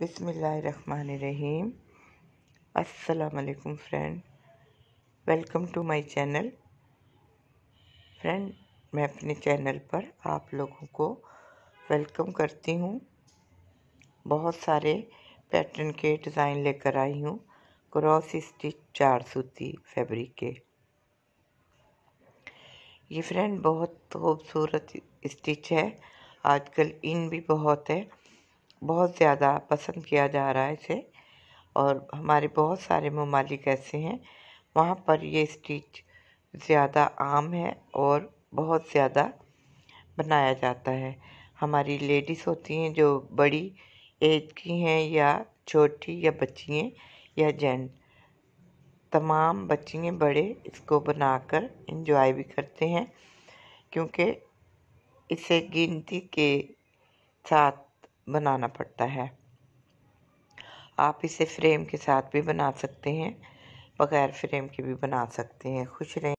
बिसमीम असलकम friend welcome to my channel friend मैं अपने चैनल पर आप लोगों को वेलकम करती हूँ बहुत सारे पैटर्न के डिज़ाइन लेकर आई हूँ क्रॉस स्टिच चार सूती फैब्रिक के ये फ्रेंड बहुत खूबसूरत स्टिच है आजकल इन भी बहुत है बहुत ज़्यादा पसंद किया जा रहा है इसे और हमारे बहुत सारे ममालिक ऐसे हैं वहाँ पर ये स्टिच ज़्यादा आम है और बहुत ज़्यादा बनाया जाता है हमारी लेडीज़ होती हैं जो बड़ी एज की हैं या छोटी या बच्चियाँ या जेंट तमाम बच्चियाँ बड़े इसको बनाकर एंजॉय भी करते हैं क्योंकि इसे गिनती के साथ बनाना पड़ता है आप इसे फ्रेम के साथ भी बना सकते हैं बग़ैर फ्रेम के भी बना सकते हैं खुश रहें